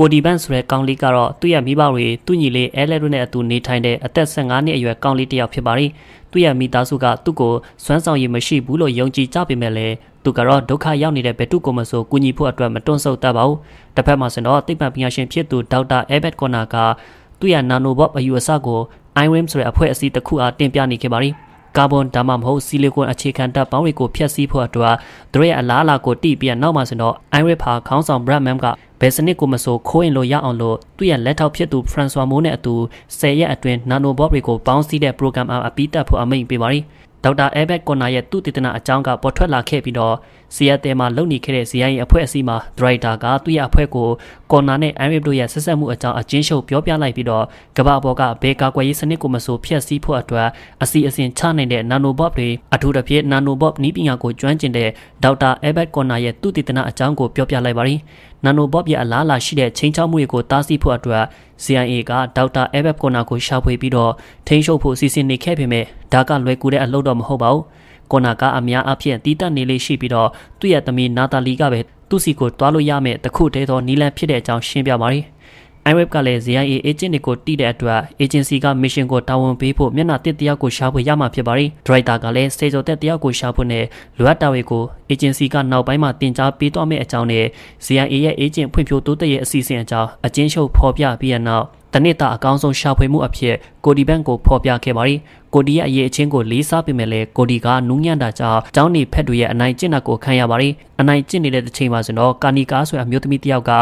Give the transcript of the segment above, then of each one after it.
ကိုဒီဘန့်ဆိုတဲ့ကောင်လေးကတော့သူ့ရဲ့မိဘတွေသူ့ညီလေးအဲလက်တို့နဲ့အတူနေထိုင်တဲ့အသက်15နှစ်အရွယ်ကောင်လေးတစ်ယောက်ဖြစ်ပါတယ်။သူ့ရဲ့မိသားစုကသူ့ကိုစွမ်းဆောင်ရည်မရှိဘူးလို့ယုံကြည်ကြပေမဲ့လည်းသူကတော့ဒုက္ခရောက်နေတဲ့ဘက်တူကိုမဆိုကူညီဖို့အတွက်မတွန့်ဆုတ်တတ်ပါဘူး။တစ်ဖက်မှာဆိုတော့သိပ္ပံပညာရှင်ဖြစ်သူဒေါက်တာအဲဘက်ကော်နာကသူ့ရဲ့နာနိုဘော့အယူအဆကို iWim ဆိုတဲ့အဖွဲ့အစည်းတစ်ခုအားတင်ပြနေခဲ့ပါတယ်။ကာဗွန်ဒါမှမဟုတ်ဆီလီကွန်အခြေခံဓာတ်ပေါင်းတွေကိုဖျက်ဆီးဖို့အတွက်သူတို့ရဲ့အလားအလာကိုတိပြန်နောက်မှဆိုတော့ Iris ဟာခေါင်းဆောင် Bradman ကဘယ်စနစ်ကိုမဆိုခိုးရင်လို့ရအောင်လို့သူ့ရဲ့လက်ထောက်ဖြစ်သူ Francois Mo နဲ့အတူ10ရက်အတွင်း nano bot တွေကိုပေါင်းစည်းတဲ့ program အပီးတက်ဖို့အမိန့်ပေးပါရီ။ဒေါက်တာအဲဘက်ကွန်နာရဲ့သူ့တည်တနာအကြောင်းကပေါ်ထွက်လာခဲ့ပြီးတော့စီယက်တဲမှာလုပ်နေခဲ့တဲ့ဇယိုင်းရဲ့အဖွဲ့အစည်းမှာဒရိုက်တာကသူ့ရဲ့အဖွဲ့ကိုကွန်နာနဲ့အန်ရီဘတို့ရဲ့ဆက်ဆက်မှုအကြောင်းအချင်းရှုပ်ပြောပြလိုက်ပြီးတော့ကဘာပေါ်ကဘေကာကွယ်ရေးစနစ်ကိုမဆိုဖျက်ဆီးဖို့အတွက်အစီအစဉ်ချနိုင်တဲ့နာနိုဘော့တွေအထူးသဖြင့်နာနိုဘော့နီးပညာကိုကျွမ်းကျင်တဲ့ဒေါက်တာအဲဘက်ကွန်နာရဲ့သူ့တည်တနာအကြောင်းကိုပြောပြလိုက်ပါရင်းနာနိုဘော့ပြအလားအလာရှိတဲ့ချင်းချောက်မှုတွေကိုတားဆီးဖို့အတွက် CIA ကဒေါက်တာအဲဘက်ကော်နာကိုရှာဖွေပြီးတော့ထိန်းချုပ်ဖို့စီစဉ်နေခဲ့ပေမဲ့ဒါကလွယ်ကူတဲ့အလုပ်တော့မဟုတ်ပါဘူး။ကော်နာကအများအပြားတီးတက်နေလေးရှိပြီးတော့သူ့ရဲ့သမီးနာတာလီကပဲသူ့စီကိုတွားလို့ရမယ်တခုတည်းသောနီလန်ဖြစ်တဲ့အကြောင်းရှင်းပြပါရစေ။ iWeb ကလည်း ZIA agent တွေကိုတိတဲ့အတွက် agency က mission ကိုတာဝန်ပေးဖို့မျက်နှာတစ်တရားကိုရှာဖွေရမှာဖြစ်ပါတယ်။ Director ကလည်းစေစောတဲ့တရားကိုရှာဖွေနဲ့လိုအပ်တာတွေကို agency ကနောက်ပိုင်းမှာတင် जा ပေးသွားမယ့်အကြောင်းနဲ့ ZIA ရဲ့ agent ဖွံ့ဖြိုးတိုးတက်ရေးအစီအစဉ်အကြောင်းအချင်းချုပ်ဖော်ပြပြီးရနောက်တနစ်တာအကောင်းဆုံးရှာဖွေမှုအဖြစ်ကိုဒီဘန့်ကိုဖော်ပြခဲ့ပါတယ်။ကိုဒီရဲ့အရေးအချင်းကိုလေးစားပေမဲ့လည်းကိုဒီကနူးညံ့တာကြောင့်ကျောင်းနေဖက်တွေရဲ့အနိုင်ကျင့်တာကိုခံရပါတယ်။အနိုင်ကျင့်နေတဲ့တစ်ချိန်မှာဆိုတော့ကာနီကာဆိုတဲ့အမျိုးသမီးတစ်ယောက်က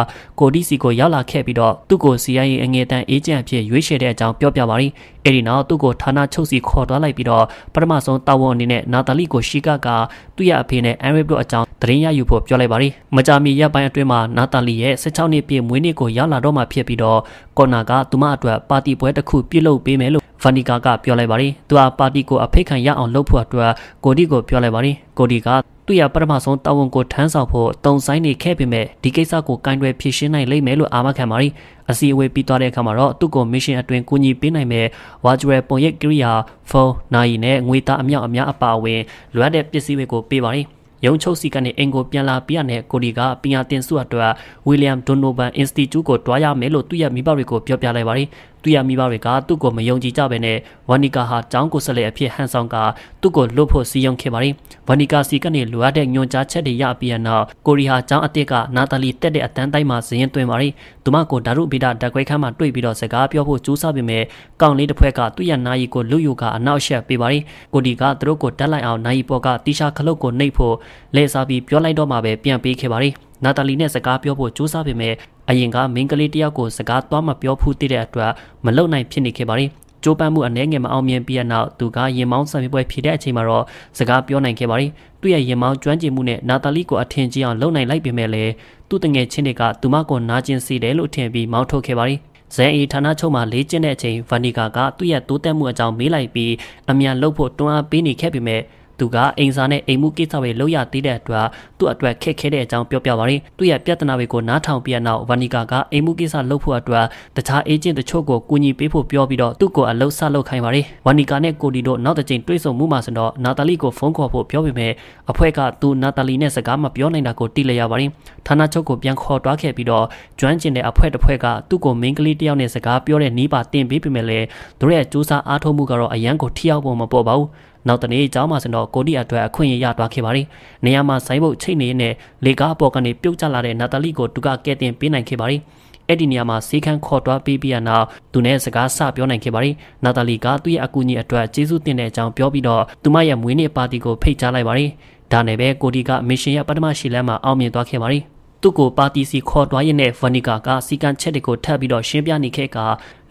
ကိုဒီစီကိုရောက်လာခဲ့ပြီးတော့သူ့ကို CIA အငယ်တန်းအေဂျင့်အဖြစ်ရွေးချယ်တဲ့အကြောင်းပြောပြပါတယ်။အဲဒီနောက်သူ့ကိုဌာနချုပ်စီခေါ်သွားလိုက်ပြီးတော့ပထမဆုံးတာဝန်အနေနဲ့နာတာလီကိုရှီကာကသူ့ရဲ့အဖေနဲ့အန်ရစ်တို့အကြောင်းသတင်းရယူဖို့ပြောလိုက်ပါတယ်။မကြာမီရက်ပိုင်းအတွင်းမှာနာတာလီရဲ့16နှစ်ပြည့်မွေးနေ့ကိုရောက်လာတော့မှဖြစ်ပြီးတော့ကော်နာကသူမအတွက်ပါတီပွဲတစ်ခုပြုလုပ်ပေးမယ်လို့ဖန်နီကာကပြောလိုက်ပါတယ်သူဟာပါတီကိုအဖိတ်ခံရအောင်လုပ်ဖို့အတွက်ကိုဒီကိုပြောလိုက်ပါတယ်ကိုဒီကသူ့ရပထမဆုံးတာဝန်ကိုထမ်းဆောင်ဖို့တုံဆိုင်နေခဲ့ပေမဲ့ဒီကိစ္စကိုကင်တွယ်ဖြေရှင်းနိုင်လိမ့်မယ်လို့အာမခံပါတယ်အစီအဝေးပြီးသွားတဲ့အခါမှာတော့သူ့ကိုမစ်ရှင်အတွင်ကူညီပေးနိုင်မဲ့ဝါဂျူရယ်ပုံရိပ်ကိရိယာဖုန်းနိုင်နဲ့ငွေသားအမြောက်အများအပါအဝင်လွမ်းတဲ့ပစ္စည်းတွေကိုပေးပါတယ်ရုံချုပ်စီကနေအင်ကိုပြန်လာပြရတဲ့ကိုဒီကပညာသင်စုအတွက် William Donovan Institute ကိုတွားရမယ်လို့သူ့ရဲ့မိဘတွေကိုပြောပြလိုက်ပါတယ်သူရမိဘတွေကသူ့ကိုမယုံကြည်ကြဘဲနဲ့ဝနီကာဟာကျောင်းကိုဆက်လက်အဖြစ်ဟန်ဆောင်ကသူ့ကိုလွတ်ဖို့စီရင်ခဲ့ပါတယ်။ဝနီကာစီကနေလိုအပ်တဲ့ညွန်ကြားချက်တွေရပြီးတဲ့နောက်ကိုရီးယားကျောင်းအသစ်ကနာတာလီတက်တဲ့အတန်းတိုင်းမှာဇင်းရင်တွင်ပါတယ်။သူမကိုဓာရုဗီဒဓာခွဲခန်းမှာတွေ့ပြီးတော့စကားပြောဖို့ကြိုးစားပေမဲ့ကောင်လေးတစ်ဖွဲ့ကသူ့ရနာယီကိုလူယူကအနောက်ရှက်ပေးပါတယ်။ကိုဒီကသူတို့ကိုတက်လိုက်အောင်နာယီပေါ်ကတီရှာခလုတ်ကိုနှိပ်ဖို့လဲစားပြီးပြောလိုက်တော့မှပဲပြန်ပေးခဲ့ပါတယ်။နာတာလီနဲ့စကားပြောဖို့ကြိုးစားပေမဲ့အရင်ကမိန်းကလေးတယောက်ကိုစကားသွားမပြောဘူးတဲ့အတွက်မလုံနိုင်ဖြစ်နေခဲ့ပါတယ်ကျိုးပန်းမှုအနည်းငယ်မအောင်မြင်ပြီးတဲ့နောက်သူကရင်မောင်းဆံပြပွဲဖြစ်တဲ့အချိန်မှာတော့စကားပြောနိုင်ခဲ့ပါတယ်။သူ့ရဲ့ရင်မောင်းကျွမ်းကျင်မှုနဲ့နာတာလီကိုအထင်ကြီးအောင်လုပ်နိုင်လိုက်ပေမဲ့လည်းသူ့တငယ်ချင်းတွေကသူမကိုနာကျင်စေတယ်လို့ထင်ပြီးမောင်းထုတ်ခဲ့ပါတယ်။ဇန်အီဌာနချုပ်မှာလေးကျင်းတဲ့အချိန်ဗန်နီကာကသူ့ရဲ့တိုးတက်မှုအကြောင်းမေးလိုက်ပြီးအမြန်လှုပ်ဖို့တွန်းအားပေးနေခဲ့ပေမဲ့သူကအိမ်စာနဲ့အိမ်မှုကိစ္စတွေလုပ်ရသေးတဲ့အတွက်သူ့အတွက်ခက်ခဲတဲ့အကြောင်းပြောပြပါရယ်သူ့ရဲ့ပြဿနာတွေကိုနားထောင်ပြရနောက်ဗာနီကာကအိမ်မှုကိစ္စလုပ်ဖို့အတွက်တခြားအေဂျင့်တချို့ကိုကူညီပေးဖို့ပြောပြီးတော့သူ့ကိုအလုပ်ဆက်လုပ်ခိုင်းပါရယ်ဗာနီကာနဲ့ကိုဒီတို့နောက်တစ်ကြိမ်တွေ့ဆုံမှုမှာဆိုတော့နာတာလီကိုဖုန်းခေါ်ဖို့ပြောပေမဲ့အဖွဲ့ကသူနာတာလီနဲ့စကားမပြောနိုင်တာကိုတိလရပါရယ်ဌာနချုပ်ကိုပြန်ခေါ်တွားခဲ့ပြီးတော့ကျွမ်းကျင်တဲ့အဖွဲ့တစ်ဖွဲ့ကသူ့ကိုမင်းကလေးတယောက်နဲ့စကားပြောတဲ့နီးပါတင်ပေးပေမဲ့လည်းသူရဲ့စူးစမ်းအားထုတ်မှုကတော့အရန်ကိုထိရောက်ပုံမပေါ်ပါဘူးနောက်တနေ့เจ้าမှာဆိုတော့ကိုနီအတွက်အခွင့်အရေးရသွားခဲ့ပါတယ်။နေရာမှာဆိုင်းဘုတ်ချိတ်နေတဲ့လေကားအပေါ်ကနေပြုတ်ကျလာတဲ့နာတလီကိုသူကကဲတင်ပေးနိုင်ခဲ့ပါတယ်။အဲ့ဒီနေရာမှာစေခန်းခေါ်သွားပြီးပြီးရနောက်သူနဲ့စကားဆပြောနိုင်ခဲ့ပါတယ်။နာတလီကသူ့ရဲ့အကူအညီအတွက်ကျေးဇူးတင်တဲ့အကြောင်းပြောပြီးတော့သူမရဲ့မွေးနေ့ပါတီကိုဖိတ်ကြားလိုက်ပါတယ်။ဒါနဲ့ပဲကိုဒီကမစ်ရှင်ရဲ့ပထမရှိလမ်းမှာအောင်မြင်သွားခဲ့ပါတယ်။သူ့ကိုပါတီစီခေါ်သွားရင်းနဲ့ဗနီကာကစီကံချက်တွေကိုထပ်ပြီးတော့ရှင်းပြနေခဲ့က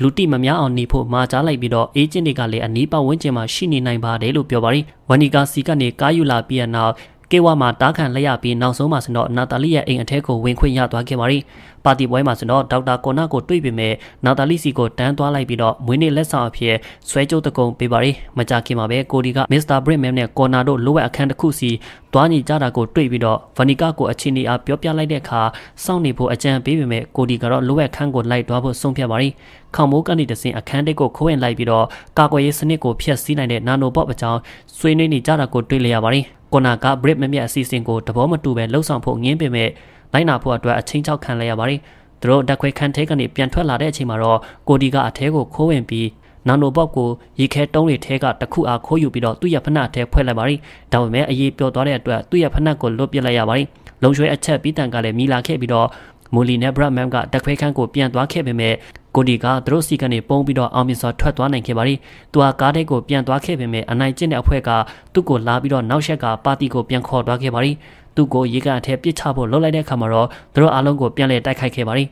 လူတိမများအောင်နေဖို့မှာကြားလိုက်ပြီးတော့အေဂျင့်တွေကလည်းအနီးပတ်ဝန်းကျင်မှာရှိနေနိုင်ပါတယ်လို့ပြောပါတယ်။ဝနီကာစီကနေကားယူလာပြီးတဲ့နောက်ကေဝါမှာတားခံလက်ရပြီးနောက်ဆုံးမှာဆိုတော့နာတာလီရဲ့အိမ်အထက်ကိုဝင်ခွင့်ရသွားခဲ့ပါရီပါတီပွဲမှာဆိုတော့ဒေါက်တာကောနာကိုတွေ့ပေမဲ့နာတာလီစီကိုတန်းသွားလိုက်ပြီးတော့မွေးနေ့လက်ဆောင်အဖြစ်ဆွဲကြုတ်တကုံပေးပါရီမကြခင်မှာပဲကိုဒီကမစ္စတာဘရစ်မမ်နဲ့ကောနာတို့လိုအပ်အခန်းတစ်ခုစီသွားညီကြတာကိုတွေ့ပြီးတော့ဗနီကာကိုအချင်းနေအားပြောပြလိုက်တဲ့အခါစောင့်နေဖို့အကြံပေးပေမဲ့ကိုဒီကတော့လိုအပ်ခန်းကိုလိုက်သွားဖို့ဆုံးဖြတ်ပါရီခေါမိုးကနေတဆင်အခန်းတစ်ကိုခိုးဝင်လိုက်ပြီးတော့ကာကွယ်ရေးစနစ်ကိုဖျက်ဆီးနိုင်တဲ့နာနိုပေါ့အကြောင်းဆွေးနွေးနေကြတာကိုတွေ့လျက်ပါရီကွန်နာကဘရစ်မမြတ်အစီအစဉ်ကိုသဘောမတူပဲလှုပ်ဆောင်ဖို့ငင်းပင်မဲ့လိုက်နာဖို့အတွက်အချင်းချောက်ခံလိုက်ရပါတယ်။သူတို့ဓာတ်ခွဲခန်းထဲကနေပြန်ထွက်လာတဲ့အချိန်မှာတော့ကိုဒီကအထဲကိုခိုးဝင်ပြီးနန်နိုဘော့ကိုရေခဲတုံးတွေထဲကတခုအားခိုးယူပြီးတော့သူ့ရဲ့ဖနက်အထဲဖွဲ့လိုက်ပါတယ်။ဒါပေမဲ့အေးပျော်သွားတဲ့အတွက်သူ့ရဲ့ဖနက်ကိုလွတ်ပစ်လိုက်ရပါတယ်။လုံရွှဲအချက်ပြီးတန်ကလည်းမိလာခဲ့ပြီးတော့မိုလီနဲ့ဘရတ်မမ်ကဓာတ်ခွဲခန်းကိုပြန်သွားခဲ့ပေမဲ့ကိုဒီကသူတို့စီကနေပုံပြီးတော့အောင်မြင်စွာထွက်သွားနိုင်ခဲ့ပါရီသူဟာကားတဲ့ကိုပြန်သွားခဲ့ပေမဲ့အနိုင်ကျင့်တဲ့အဖွဲ့ကသူ့ကိုလာပြီးတော့နောက်ဆက်ကပါတီကိုပြန်ခေါ်သွားခဲ့ပါရီသူ့ကိုရေကန်အထက်ပစ်ချဖို့လှုပ်လိုက်တဲ့အခါမှာတော့သူတို့အားလုံးကိုပြန်လည်တိုက်ခိုက်ခဲ့ပါရီ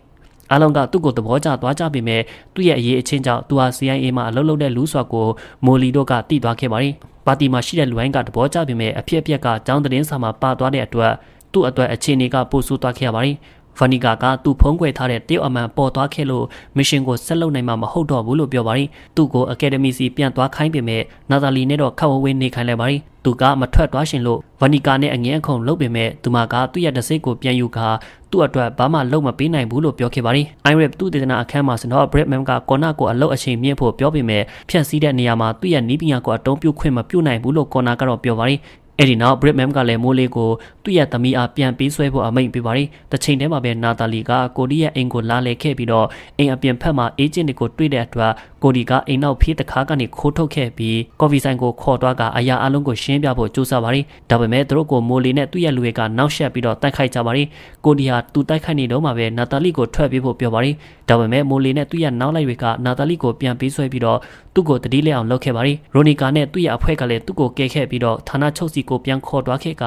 အလုံးကသူ့ကိုသဘောကျသွားကြပေမဲ့သူ့ရဲ့အရေးအချင်းကြောင့်သူဟာ CIA မှာအလုပ်လုပ်တဲ့လူစွာကိုမိုလီတို့ကတိသွားခဲ့ပါတယ်။ပါတီမှာရှိတဲ့လူဟိုင်းကသဘောကျပေမဲ့အဖြစ်အပျက်ကចောင်းသတင်းစာမှာပါသွားတဲ့အတွက်သူ့အတွက်အခြေအနေကပိုဆိုးသွားခဲ့ရပါတယ်။ဖနီကာကသူ့ဖုံးကွယ်ထားတဲ့တရုတ်အမှန်ပေါ်သွားခဲ့လို့မရှင်ကိုဆက်လုပ်နိုင်မှာမဟုတ်တော့ဘူးလို့ပြောပါရင်သူ့ကိုအကယ်ဒမီစီပြန်သွားခိုင်းပေမဲ့နာတာလီနဲ့တော့ခက်ဝဝေးနေခိုင်းလိုက်ပါရင်သူကမထွက်သွားရှင်လို့ဗနီကာနဲ့အငင်းအခုံလုပ်ပေမဲ့သူမကသူ့ရဲ့တစိ့ကိုပြန်ယူကာသူ့အတွက်ဘာမှလုပ်မပေးနိုင်ဘူးလို့ပြောခဲ့ပါရင် Irep သူ့ဒေသနာအခန်းမှာစတော့ Bradman ကကော်နာကိုအလုတ်အချိန်မြင့်ဖို့ပြောပေမဲ့ဖြန့်စည်းတဲ့နေရာမှာသူ့ရဲ့နီးပညာကိုအတုံးပြုခွင့်မပြုနိုင်ဘူးလို့ကော်နာကတော့ပြောပါရင်အဲ့ဒီနောက် Britman ကလည်းမိုးလေးကိုသူ့ရဲ့သမီးအားပြန်ပေးဆွဲဖို့အမိန့်ပေးပါတယ်။တစ်ချိန်တည်းမှာပဲနာတာလီကကိုဒီရဲ့အိမ်ကိုလာလည်ခဲ့ပြီးတော့အိမ်အပြင်ဘက်မှာအေဂျင့်တွေကိုတွေ့တဲ့အတွက်ကိုဒီကအိမ်နောက်ဖေးတခါကနေခိုးထုတ်ခဲ့ပြီးကော်ဖီဆိုင်ကိုခေါ်သွားကအရာအလုံးကိုရှင်းပြဖို့ကြိုးစားပါတယ်။ဒါပေမဲ့သူတို့ကိုမိုးလေးနဲ့သူ့ရဲ့လူတွေကနောက်ဆက်ပြီးတော့တိုက်ခိုက်ကြပါတယ်။ကိုဒီဟာသူတိုက်ခိုက်နေတော့မှပဲနာတာလီကိုထွက်ပြေးဖို့ပြောပါတယ်။ဒါပေမဲ့မိုးလေးနဲ့သူ့ရဲ့နောက်လိုက်တွေကနာတာလီကိုပြန်ပေးဆွဲပြီးတော့သူ့ကိုတတိလက်အောင်လုပ်ခဲ့ပါတယ်။ရိုနီကာနဲ့သူ့ရဲ့အဖွဲ့ကလည်းသူ့ကိုကယ်ခဲ့ပြီးတော့ဌာနချုပ်စီစီကိုပြန်ခေါ်သွားခဲ့က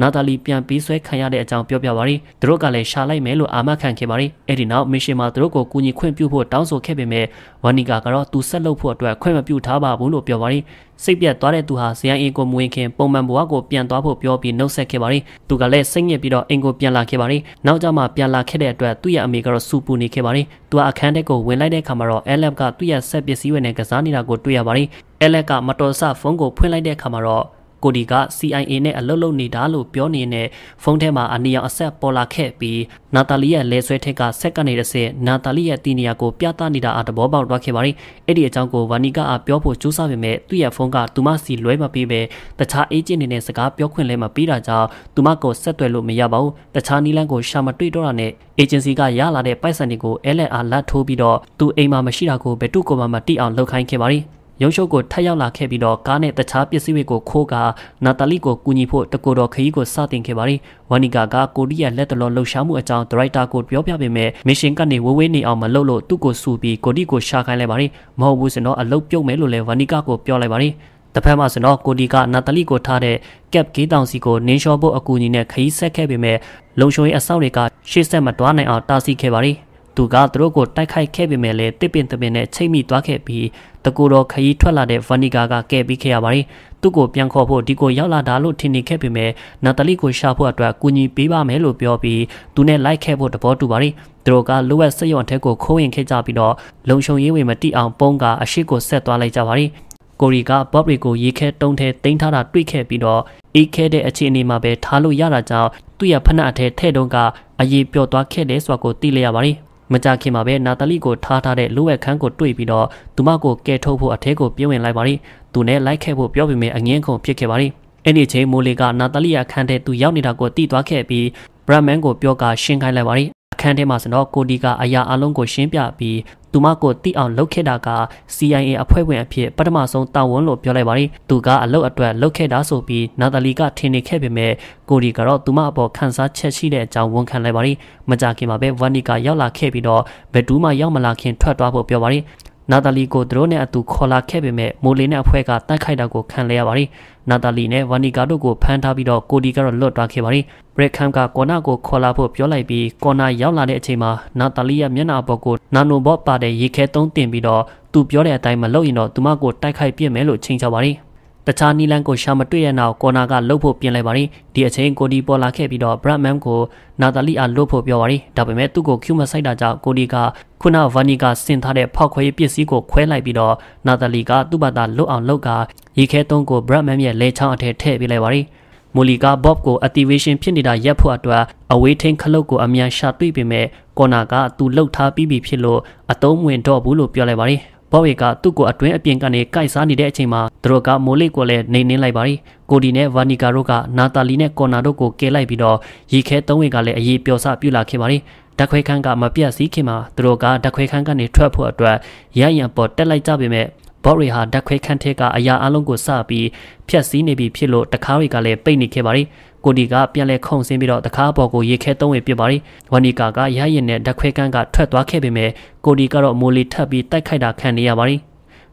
နာတာလီပြန်ပြီးဆွဲခံရတဲ့အကြောင်းပြောပြပါရီသူတို့ကလည်းရှာလိုက်မယ်လို့အာမခံခဲ့ပါရီအဲ့ဒီနောက်မစ်ရှင်မှာသူတို့ကိုကူညီခွင့်ပြုဖို့တောင်းဆိုခဲ့ပေမဲ့ဝနီကာကတော့သူဆက်လုပ်ဖို့အတွက်ခွင့်မပြုထားပါဘူးလို့ပြောပါရီစိတ်ပြတ်သွားတဲ့သူဟာဇယန်အင်ကိုမဝင်ခင်ပုံမှန်ဘဝကိုပြန်သွားဖို့ပြောပြီးနှုတ်ဆက်ခဲ့ပါရီသူကလည်းစိတ်ညစ်ပြီးတော့အင်ကိုပြန်လာခဲ့ပါရီနောက်ကျမှပြန်လာခဲ့တဲ့အတွက်သူ့ရဲ့အမေကတော့စူပူနေခဲ့ပါရီသူကအခန်းထဲကိုဝင်လိုက်တဲ့အခါမှာတော့ LF ကသူ့ရဲ့ဆက်ပစ္စည်းဝင်တဲ့ကစားနေတာကိုတွေ့ရပါရီ LF ကမတော်ဆဖုန်းကိုဖွင့်လိုက်တဲ့အခါမှာတော့ကိုဒီက CIA နဲ့အလုပ်လုပ်နေတာလို့ပြောနေတဲ့ဖုန်းထဲမှာအနီရောင်အဆက် ပေါ်လာခဲ့ပြီးနာတာလီရဲ့လက်ဆွဲထက်ကဆက်ကနေတဲ့ဆက်နာတာလီရဲ့တီနီယာကိုပြသနေတာအတဘောပေါက်သွားခဲ့ပါတယ်။အဲ့ဒီအကြောင်းကိုဗာနီကအားပြောဖို့ကြိုးစားပေမဲ့သူ့ရဲ့ဖုန်းကသူမစီလွဲမပေးပဲတခြားအေဂျင့်တွေနဲ့စကားပြောခွင့်လည်းမပေးတာကြောင့်သူမကိုဆက်သွယ်လို့မရပါဘူး။တခြားနီလန်းကိုရှာမတွေ့တော့တာနဲ့အေဂျင်စီကရလာတဲ့ပိုက်ဆံတွေကိုအဲလက်အားလတ်ထိုးပြီးတော့သူအိမ်မှာမရှိတာကိုဘယ်သူ့ကိုမှမတိအောင်လှုပ်ခိုင်းခဲ့ပါတယ်။ရုံရှုပ်ကိုထပ်ရောက်လာခဲ့ပြီးတော့ကားနဲ့တခြားပစ္စည်းတွေကိုခိုးကာနာတာလီကိုကူညီဖို့တကူတော်ခရီးကိုစတင်ခဲ့ပါတယ်။ဝနီကာကကိုရီးယားလက်တလောလှုပ်ရှားမှုအကြောင်းဒရိုက်တာကိုပြောပြပေမဲ့မစ်ရှင်ကနေဝဝေးနေအောင်မလုပ်လို့သူ့ကိုစူပြီးကိုရီကိုရှာခိုင်းလိုက်ပါတယ်။မဟုတ်ဘူးစင်တော့အလုပ်ပြုတ်မယ်လို့လည်းဝနီကာကိုပြောလိုက်ပါတယ်။တဖက်မှာဆိုတော့ကိုဒီကနာတလီကိုထားတဲ့ကက်ဂေးတောင်စီကိုနင်းလျှောဖို့အကူအညီနဲ့ခရီးဆက်ခဲ့ပေမဲ့လုံချုံရေးအဆောက်တွေကရှေ့ဆက်မတွားနိုင်အောင်တားဆီးခဲ့ပါတယ်သူကသူတို့ကိုတိုက်ခိုက်ခဲ့ပေမဲ့လည်းတစ်ပင်တစ်ပင်နဲ့ချိတ်မိသွားခဲ့ပြီးတကူတော်ခရီးထွက်လာတဲ့ဗနီကာကကဲပြီးခဲ့ရပါတယ်။သူ့ကိုပြန်ခေါ်ဖို့ဒီကိုရောက်လာတာလို့ထင်နေခဲ့ပေမဲ့နာတလီကိုရှာဖို့အတွက်ကူညီပေးပါမယ်လို့ပြောပြီးသူနဲ့လိုက်ခဲ့ဖို့သဘောတူပါတယ်။သူတို့ကလိုအပ်စက်ရုံအထက်ကိုခိုးဝင်ခဲ့ကြပြီးတော့လုံခြုံရေးဝင်မတိအောင်ပုံကအရှိကိုဆက်သွားလိုက်ကြပါတယ်။ကိုရီကဘော့ဘရီကိုရေခဲတုံးထဲတင်ထားတာတွေ့ခဲ့ပြီးတော့အေးခဲတဲ့အခြေအနေမှာပဲထားလို့ရတာကြောင့်သူ့ရဲ့ဖနှက်အထဲထဲတုံးကအရေးပျော်သွားခဲ့တယ်ဆိုတာကိုသိလိုက်ရပါတယ်မကြခင်မှာပဲနာတလီကိုထားထားတဲ့လူဝက်ခန်းကိုတွေ့ပြီးတော့သူမကိုကဲထုတ်ဖို့အထဲကိုပြင်ဝင်လိုက်ပါရီသူနဲ့လိုက်ခဲ့ဖို့ပြောပြီးမြင်အငင်းခုန်ဖြစ်ခဲ့ပါရီအဲ့ဒီချိန်မိုးလေကနာတလီယာခန်းထဲသူရောက်နေတာကိုသိသွားခဲ့ပြီးဘရမန်ကိုပြောကရှင်းခိုင်းလိုက်ပါရီအခန်းထဲမှာစတော့ကိုဒီကအရာအလုံးကိုရှင်းပြပြီးသူမကိုတိအောင်လှုပ်ခဲ့တာက CIA အဖွဲ့ဝင်အဖြစ်ပထမဆုံးတာဝန်လို့ပြောလိုက်ပါတယ်သူကအလုပ်အတွက်လှုပ်ခဲ့တာဆိုပြီးနာတလီကထင်နေခဲ့ပေမဲ့ကိုဒီကတော့သူမအပေါ်ခံစားချက်ရှိတဲ့အကြောင်းဝန်ခံလိုက်ပါတယ်မကြခင်မှာပဲဗန်နီကရောက်လာခဲ့ပြီးတော့ဘယ်သူမှရောက်မလာခင်ထွက်သွားဖို့ပြောပါတယ်နာတာလီကိုသူတို့နဲ့အတူခေါ်လာခဲ့ပေမဲ့မိုလီနဲ့အဖွဲ့ကတိုက်ခိုက်တာကိုခံလဲရပါတယ်။နာတာလီနဲ့ဗာနီကာတို့ကိုဖမ်းထားပြီးတော့ကိုဒီကတော့လွတ်သွားခဲ့ပါတယ်။ဘရက်ခမ်ကကော်နာကိုခေါ်လာဖို့ပြောလိုက်ပြီးကော်နာရောက်လာတဲ့အချိန်မှာနာတာလီရဲ့မျက်နှာပေါ်ကိုနာနိုဘော့ပါတဲ့ရေခဲသုံးတင်ပြီးတော့သူပြောတဲ့အတိုင်းမလုပ်ရင်တော့သူမကိုတိုက်ခိုက်ပြစ်မယ်လို့ချိန်ချပါတယ်။တခြားနီလန်ကိုရှာမတွေ့ရနောက်ကော်နာကလှုပ်ဖို့ပြင်လိုက်ပါတယ်ဒီအချိန်ကိုဒီပေါ်လာခဲ့ပြီးတော့ဘရတ်မန်ကိုနာတာလီအားလှုပ်ဖို့ပြောပါတယ်ဒါပေမဲ့သူ့ကိုကျူးမဆိုင်တာကြောင့်ကိုဒီကခုနဗာနီကဆင်ထားတဲ့ဖောက်ခွဲပစ္စည်းကိုခွဲလိုက်ပြီးတော့နာတာလီကသူ့ဘာသာလှုပ်အောင်လှုပ်ကရေခဲသုံးကိုဘရတ်မန်ရဲ့လက်ချောင်းအထက်ထည့်ပေးလိုက်ပါတယ်မိုလီကဘော့ကို activation ဖြစ်နေတာရပ်ဖို့အတွက်အဝေးထိန်ခလုတ်ကိုအမြန်ရှာတွေ့ပေမဲ့ကော်နာကသူလှုပ်ထားပြီးပြီဖြစ်လို့အတုံးဝင်တော့ဘူးလို့ပြောလိုက်ပါတယ်ဘော့ဝေကသူ့ကိုအတွင်းအပြင်ကနေကိုက်စားနေတဲ့အချိန်မှာသူတို့ကမိုးလေးကိုလည်းနေနင်းလိုက်ပါရီကိုဒီနဲ့ဗာနီကာတို့ကနာတာလီနဲ့ကော်နာတို့ကိုကဲလိုက်ပြီးတော့ရီခဲသုံးဝေကလည်းအရေးပျော်စပြုလာခဲ့ပါရီဓာခွဲခန်းကမပြတ်စည်းခင်မှာသူတို့ကဓာခွဲခန်းကနေထွက်ဖို့အတွက်ရရန်ပေါ်တက်လိုက်ကြပေမဲ့ဘော့ရီဟာဓာခွဲခန်းထဲကအရာအလုံးကိုစပြီးဖျက်ဆီးနေပြီဖြစ်လို့တကားတွေကလည်းပိတ်နေခဲ့ပါရီကိုဒီကပြန်လဲခုန်ဆင်းပြီးတော့တကားပေါ်ကိုရေခဲသုံးဝင်ပြစ်ပါတယ်ဝနီကာကရရင်နဲ့ဓာခွဲကန်းကထွက်သွားခဲ့ပေမဲ့ကိုဒီကတော့မိုလီထပ်ပြီးတိုက်ခိုက်တာခံနေရပါတယ်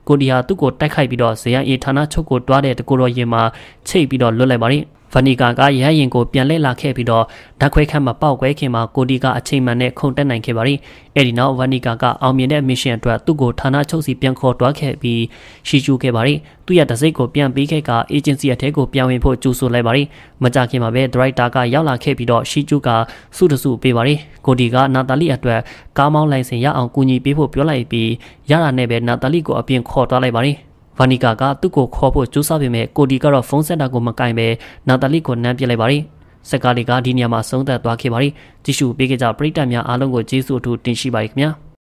ကိုဒီဟာသူ့ကိုတိုက်ခိုက်ပြီးတော့ဇယန်အေဌာနချုပ်ကိုတွားတဲ့တကူတော်ရင်မှာချိတ်ပြီးတော့လွတ်လိုက်ပါတယ်ဗနီကာကရဟရင်ကိုပြန်လှည့်လာခဲ့ပြီးတော့ဓာခွဲခန့်မှာပေါက်ကွဲခင်မှာကိုဒီကအချိန်မှန်နဲ့ခုန်တက်နိုင်ခဲ့ပါရီအဲဒီနောက်ဗနီကာကအောင်မြင်တဲ့မစ်ရှင်အတွက်သူ့ကိုဌာနချုပ်စီပြန်ခေါ်တွားခဲ့ပြီးရှီကျူခဲ့ပါရီသူ့ရဲ့တစိုက်ကိုပြန်ပေးခဲ့ကအေဂျင်စီအထက်ကိုပြန်ဝင်ဖို့ကြိုးဆိုလိုက်ပါရီမကြခင်မှာပဲဒရိုက်တာကရောက်လာခဲ့ပြီးတော့ရှီကျူကစုတစုပေးပါရီကိုဒီကနာတာလီအတွက်ကားမောင်းလိုင်စင်ရအောင်ကူညီပေးဖို့ပြောလိုက်ပြီးရတာနဲ့ပဲနာတာလီကိုအပြင်ခေါ်တွားလိုက်ပါရီဗာနီကာကသူ့ကိုခေါ်ဖို့ကြိုးစားပေမဲ့ကိုဒီကတော့ဖုန်းဆက်တာကိုမကင်ပဲနာတာလီကိုနမ်းပစ်လိုက်ပါတယ်။စက်ကားလေးကဒီနေရာမှာဆုံးသက်သွားခဲ့ပါတယ်။ကြည့်ရှုပေးကြပရိသတ်များအားလုံးကိုကျေးဇူးအထူးတင်ရှိပါတယ်ခင်ဗျာ။